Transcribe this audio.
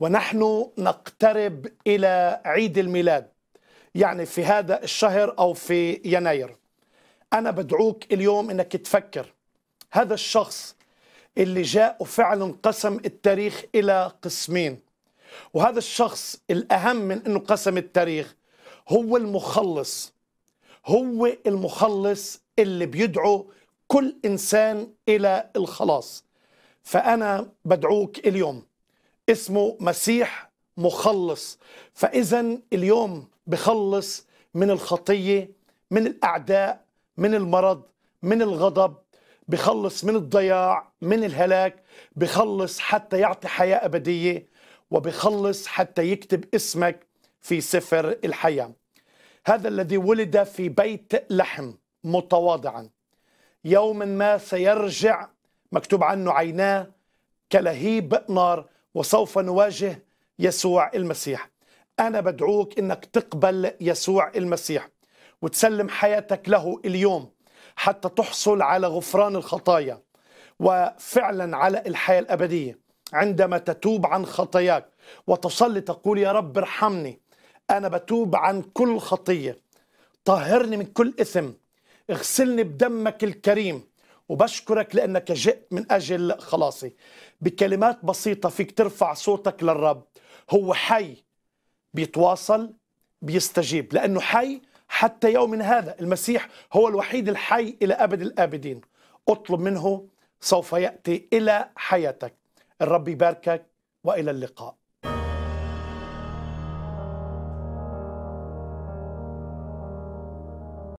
ونحن نقترب إلى عيد الميلاد يعني في هذا الشهر أو في يناير أنا بدعوك اليوم أنك تفكر هذا الشخص اللي جاء وفعلا قسم التاريخ إلى قسمين وهذا الشخص الأهم من أنه قسم التاريخ هو المخلص هو المخلص اللي بيدعو كل إنسان إلى الخلاص فأنا بدعوك اليوم اسمه مسيح مخلص فاذا اليوم بخلص من الخطيه من الاعداء من المرض من الغضب بخلص من الضياع من الهلاك بخلص حتى يعطي حياه ابديه وبخلص حتى يكتب اسمك في سفر الحياه هذا الذي ولد في بيت لحم متواضعا يوما ما سيرجع مكتوب عنه عيناه كلهيب نار وسوف نواجه يسوع المسيح أنا بدعوك أنك تقبل يسوع المسيح وتسلم حياتك له اليوم حتى تحصل على غفران الخطايا وفعلا على الحياة الأبدية عندما تتوب عن خطاياك وتصلي تقول يا رب ارحمني أنا بتوب عن كل خطية طهرني من كل إثم اغسلني بدمك الكريم وبشكرك لأنك جئت من أجل خلاصي بكلمات بسيطة فيك ترفع صوتك للرب هو حي بيتواصل بيستجيب لأنه حي حتى يوم هذا المسيح هو الوحيد الحي إلى أبد الآبدين اطلب منه سوف يأتي إلى حياتك الرب يباركك وإلى اللقاء